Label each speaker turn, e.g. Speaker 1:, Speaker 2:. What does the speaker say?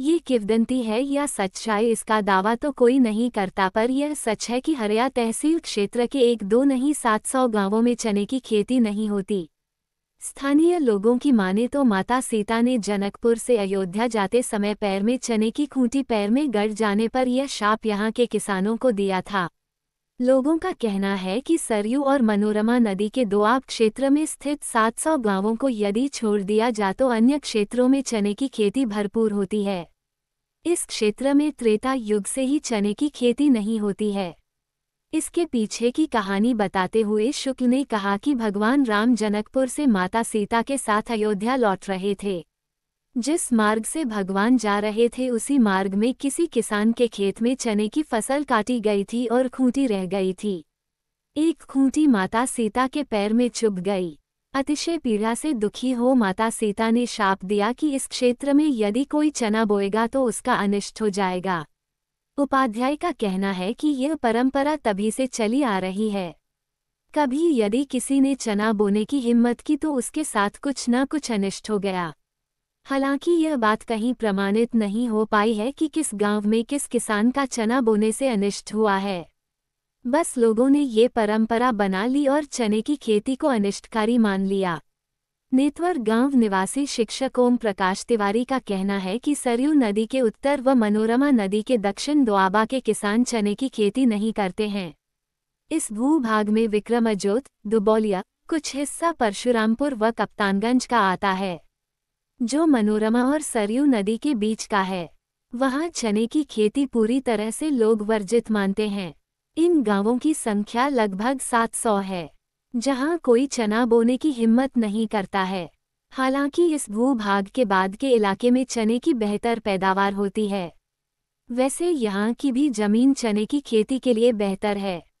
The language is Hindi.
Speaker 1: ये किवदंती है या सच्चाई इसका दावा तो कोई नहीं करता पर यह सच है कि हरिया तहसील क्षेत्र के एक दो नहीं सात सौ गाँवों में चने की खेती नहीं होती स्थानीय लोगों की माने तो माता सीता ने जनकपुर से अयोध्या जाते समय पैर में चने की खूंटी पैर में गड़ जाने पर यह शाप यहाँ के किसानों को दिया था लोगों का कहना है कि सरयू और मनोरमा नदी के दोआब क्षेत्र में स्थित 700 गांवों को यदि छोड़ दिया जा तो अन्य क्षेत्रों में चने की खेती भरपूर होती है इस क्षेत्र में त्रेता युग से ही चने की खेती नहीं होती है इसके पीछे की कहानी बताते हुए शुक्ल ने कहा कि भगवान राम जनकपुर से माता सीता के साथ अयोध्या लौट रहे थे जिस मार्ग से भगवान जा रहे थे उसी मार्ग में किसी किसान के खेत में चने की फसल काटी गई थी और खूंटी रह गई थी एक खूंटी माता सीता के पैर में चुभ गई अतिशय पीड़ा से दुखी हो माता सीता ने शाप दिया कि इस क्षेत्र में यदि कोई चना बोएगा तो उसका अनिष्ट हो जाएगा उपाध्याय का कहना है कि यह परंपरा तभी से चली आ रही है कभी यदि किसी ने चना बोने की हिम्मत की तो उसके साथ कुछ न कुछ अनिष्ट हो गया हालांकि यह बात कहीं प्रमाणित नहीं हो पाई है कि किस गांव में किस किसान का चना बोने से अनिष्ट हुआ है बस लोगों ने ये परंपरा बना ली और चने की खेती को अनिष्टकारी मान लिया नेतवर गांव निवासी शिक्षक ओम प्रकाश तिवारी का कहना है कि सरयू नदी के उत्तर व मनोरमा नदी के दक्षिण दुआबा के किसान चने की खेती नहीं करते हैं इस भूभाग में विक्रमजोत दुबौलिया कुछ हिस्सा परशुरामपुर व कप्तानगंज का आता है जो मनोरमा और सरयू नदी के बीच का है वहाँ चने की खेती पूरी तरह से लोग वर्जित मानते हैं इन गांवों की संख्या लगभग 700 है जहाँ कोई चना बोने की हिम्मत नहीं करता है हालांकि इस भूभाग के बाद के इलाके में चने की बेहतर पैदावार होती है वैसे यहाँ की भी जमीन चने की खेती के लिए बेहतर है